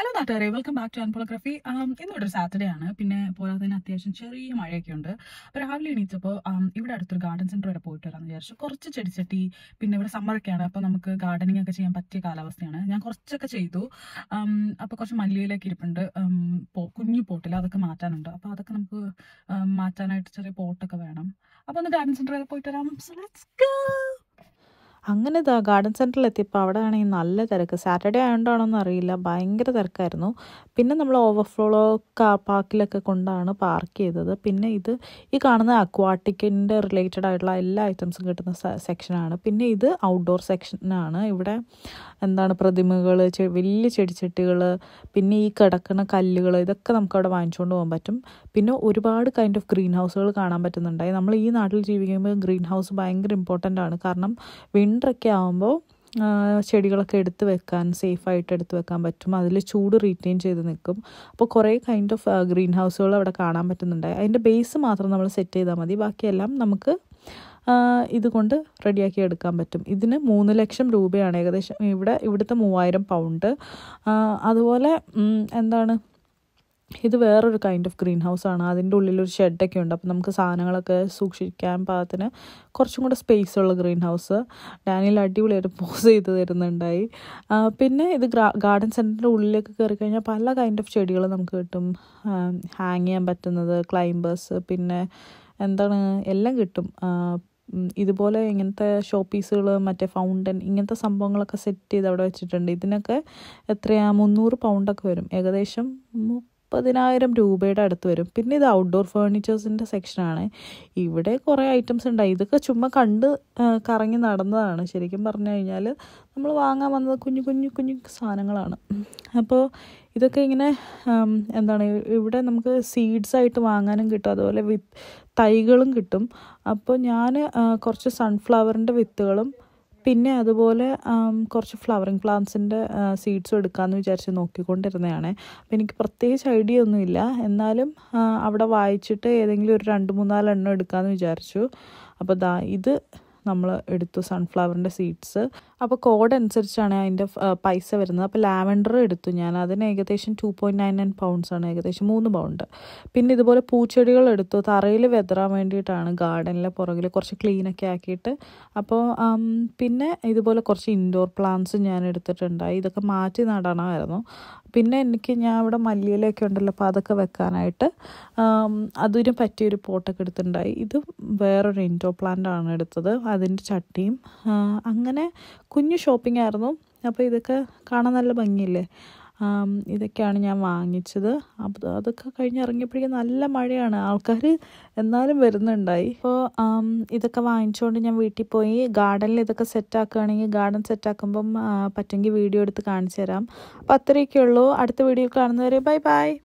hello നാട്ടുകാരെ welcome back to അൺപോളോഗ്രഫി ഇന്നിവിടെ ഒരു സാറ്റർഡേ ആണ് പിന്നെ പോരാതെ തന്നെ അത്യാവശ്യം ചെറിയ മഴയൊക്കെ ഉണ്ട് അപ്പോൾ രാവിലെ എണീറ്റപ്പോൾ um, ഇവിടെ അടുത്തൊരു ഗാർഡൻ സെൻറ്റർ വരെ പോയിട്ട് വരാമെന്ന് വിചാരിച്ചു കുറച്ച് ചെടിച്ചട്ടി പിന്നെ ഇവിടെ സമ്മറൊക്കെയാണ് അപ്പോൾ നമുക്ക് ഗാർഡനിങ് ഒക്കെ ചെയ്യാൻ പറ്റിയ കാലാവസ്ഥയാണ് ഞാൻ കുറച്ചൊക്കെ ചെയ്തു um, അപ്പോൾ കുറച്ച് മല്ലിയിലൊക്കെ ഇരിപ്പുണ്ട് um, കുഞ്ഞു പോട്ടിൽ അതൊക്കെ മാറ്റാനുണ്ട് അപ്പോൾ അതൊക്കെ നമുക്ക് മാറ്റാനായിട്ട് ചെറിയ പോട്ടൊക്കെ വേണം അപ്പോൾ ഒന്ന് ഗാർഡൻ സെൻറ്റർ വരെ പോയിട്ട് വരാം ലെറ്റ്സ് ഗോ അങ്ങനെ ഇതാ ഗാർഡൻ സെൻറ്ററിൽ എത്തിയപ്പോൾ അവിടെ ആണെങ്കിൽ നല്ല തിരക്ക് സാറ്റർഡേ എന്ന് അറിയില്ല ഭയങ്കര തിരക്കായിരുന്നു പിന്നെ നമ്മൾ ഓവർഫ്ലോ കാർ പാർക്കിലൊക്കെ കൊണ്ടാണ് പാർക്ക് ചെയ്തത് പിന്നെ ഇത് ഈ കാണുന്ന അക്വാട്ടിക്കിൻ്റെ റിലേറ്റഡ് ആയിട്ടുള്ള എല്ലാ ഐറ്റംസും കിട്ടുന്ന സെക്ഷനാണ് പിന്നെ ഇത് ഔട്ട്ഡോർ സെക്ഷനാണ് ഇവിടെ എന്താണ് പ്രതിമകൾ വലിയ ചെടിച്ചട്ടികൾ പിന്നെ ഈ കിടക്കുന്ന കല്ലുകൾ ഇതൊക്കെ നമുക്ക് അവിടെ വാങ്ങിച്ചുകൊണ്ട് പോകാൻ പറ്റും പിന്നെ ഒരുപാട് കൈൻഡ് ഓഫ് ഗ്രീൻ ഹൗസുകൾ കാണാൻ പറ്റുന്നുണ്ടായി നമ്മൾ ഈ നാട്ടിൽ ജീവിക്കുമ്പോൾ ഗ്രീൻ ഹൗസ് ഭയങ്കര ഇമ്പോർട്ടൻ്റ് ആണ് കാരണം വിൻ്ററൊക്കെ ആകുമ്പോൾ ചെടികളൊക്കെ എടുത്ത് വെക്കാൻ സേഫായിട്ട് എടുത്ത് വെക്കാൻ പറ്റും അതിൽ ചൂട് റീറ്റെയിൻ ചെയ്ത് നിൽക്കും അപ്പോൾ കുറേ കൈൻഡ് ഓഫ് ഗ്രീൻ ഹൗസുകൾ അവിടെ കാണാൻ പറ്റുന്നുണ്ടായി അതിൻ്റെ ബേസ് മാത്രം നമ്മൾ സെറ്റ് ചെയ്താൽ മതി ബാക്കിയെല്ലാം നമുക്ക് ഇതുകൊണ്ട് റെഡിയാക്കി എടുക്കാൻ പറ്റും ഇതിന് മൂന്ന് ലക്ഷം രൂപയാണ് ഏകദേശം ഇവിടെ ഇവിടുത്തെ മൂവായിരം പൗണ്ട് അതുപോലെ എന്താണ് ഇത് വേറൊരു കൈൻഡ് ഓഫ് ഗ്രീൻ ഹൗസ് ആണ് അതിൻ്റെ ഉള്ളിലൊരു ഷെഡൊക്കെ ഉണ്ട് അപ്പോൾ നമുക്ക് സാധനങ്ങളൊക്കെ സൂക്ഷിക്കാൻ പാകത്തിന് കുറച്ചും കൂടെ സ്പേസ് ഉള്ള ഗ്രീൻ ഹൗസ് ഡാനിയൽ അടിപൊളിയായിട്ട് പോസ് ചെയ്ത് തരുന്നുണ്ടായി പിന്നെ ഇത് ഗാർഡൻ സെൻറ്ററിൻ്റെ ഉള്ളിലേക്ക് കയറി കഴിഞ്ഞാൽ പല കൈൻഡ് ഓഫ് ചെടികൾ നമുക്ക് കിട്ടും ഹാങ് ചെയ്യാൻ പറ്റുന്നത് ക്ലൈംബേഴ്സ് പിന്നെ എന്താണ് എല്ലാം കിട്ടും ഇതുപോലെ ഇങ്ങനത്തെ ഷോ പീസുകൾ മറ്റേ ഫൗണ്ടൻ ഇങ്ങനത്തെ സംഭവങ്ങളൊക്കെ സെറ്റ് ചെയ്ത് അവിടെ വെച്ചിട്ടുണ്ട് ഇതിനൊക്കെ എത്രയാ മുന്നൂറ് പൗണ്ടൊക്കെ വരും ഏകദേശം മുപ്പതിനായിരം രൂപയുടെ അടുത്ത് വരും പിന്നെ ഇത് ഔട്ട്ഡോർ ഫേർണിച്ചേഴ്സിൻ്റെ സെക്ഷനാണ് ഇവിടെ കുറേ ഐറ്റംസ് ഉണ്ടായി ഇതൊക്കെ ചുമ്മാ കണ്ട് കറങ്ങി നടന്നതാണ് ശരിക്കും പറഞ്ഞു കഴിഞ്ഞാൽ നമ്മൾ വാങ്ങാൻ വന്നത് കുഞ്ഞു കുഞ്ഞു കുഞ്ഞു സാധനങ്ങളാണ് അപ്പോൾ ഇതൊക്കെ ഇങ്ങനെ എന്താണ് ഇവിടെ നമുക്ക് സീഡ്സ് ആയിട്ട് വാങ്ങാനും കിട്ടും അതുപോലെ വിത്ത് തൈകളും കിട്ടും അപ്പോൾ ഞാൻ കുറച്ച് സൺഫ്ലവറിൻ്റെ വിത്തുകളും പിന്നെ അതുപോലെ കുറച്ച് ഫ്ലവറിങ് പ്ലാന്റ്സിൻ്റെ സീഡ്സും എടുക്കാമെന്ന് വിചാരിച്ച് നോക്കിക്കൊണ്ടിരുന്നതാണ് അപ്പം എനിക്ക് പ്രത്യേകിച്ച് ഐഡിയ ഒന്നുമില്ല എന്നാലും അവിടെ വായിച്ചിട്ട് ഏതെങ്കിലും ഒരു രണ്ട് മൂന്നാലെണ്ണം എടുക്കാമെന്ന് വിചാരിച്ചു അപ്പോൾ ദാ ഇത് നമ്മൾ എടുത്തു സൺഫ്ലവറിൻ്റെ സീഡ്സ് അപ്പോൾ കോഡ് അനുസരിച്ചാണ് അതിൻ്റെ പൈസ വരുന്നത് അപ്പോൾ ലാവൻഡർ എടുത്തു ഞാൻ അതിന് ഏകദേശം two point nine nine pounds ആണ് ഏകദേശം മൂന്ന് പൗണ്ട് പിന്നെ ഇതുപോലെ പൂച്ചെടികൾ എടുത്തു തറയിൽ വെതറാൻ വേണ്ടിയിട്ടാണ് ഗാർഡനിലെ പുറകിൽ കുറച്ച് ക്ലീനൊക്കെ ആക്കിയിട്ട് അപ്പോൾ പിന്നെ ഇതുപോലെ കുറച്ച് ഇൻഡോർ പ്ലാന്റ്സ് ഞാൻ എടുത്തിട്ടുണ്ടായി ഇതൊക്കെ മാറ്റി നടണമായിരുന്നു പിന്നെ എനിക്ക് ഞാൻ ഇവിടെ മല്ലിയിലൊക്കെ ഉണ്ടല്ലോ അപ്പോൾ അതൊക്കെ വെക്കാനായിട്ട് അതിന് പറ്റിയൊരു പോട്ടൊക്കെ എടുത്തിട്ടുണ്ടായി ഇത് വേറൊരു ഇൻഡോ പ്ലാന്റ് ആണ് എടുത്തത് അതിൻ്റെ ചട്ടിയും അങ്ങനെ കുഞ്ഞു ഷോപ്പിംഗ് ആയിരുന്നു അപ്പോൾ ഇതൊക്കെ കാണാൻ നല്ല ഭംഗിയില്ലേ ഇതൊക്കെയാണ് ഞാൻ വാങ്ങിച്ചത് അപ്പോൾ അതൊക്കെ കഴിഞ്ഞ് ഇറങ്ങിയപ്പോഴേക്കും നല്ല മഴയാണ് ആൾക്കാർ എന്നാലും വരുന്നുണ്ടായി അപ്പോൾ ഇതൊക്കെ വാങ്ങിച്ചുകൊണ്ട് ഞാൻ വീട്ടിൽ പോയി ഗാർഡനിൽ ഇതൊക്കെ സെറ്റാക്കുകയാണെങ്കിൽ ഗാർഡൻ സെറ്റാക്കുമ്പം പറ്റുമെങ്കിൽ വീഡിയോ എടുത്ത് കാണിച്ചു തരാം അപ്പോൾ അത്രയൊക്കെ ഉള്ളൂ അടുത്ത വീഡിയോ കാണുന്നവരെ ബൈ ബൈ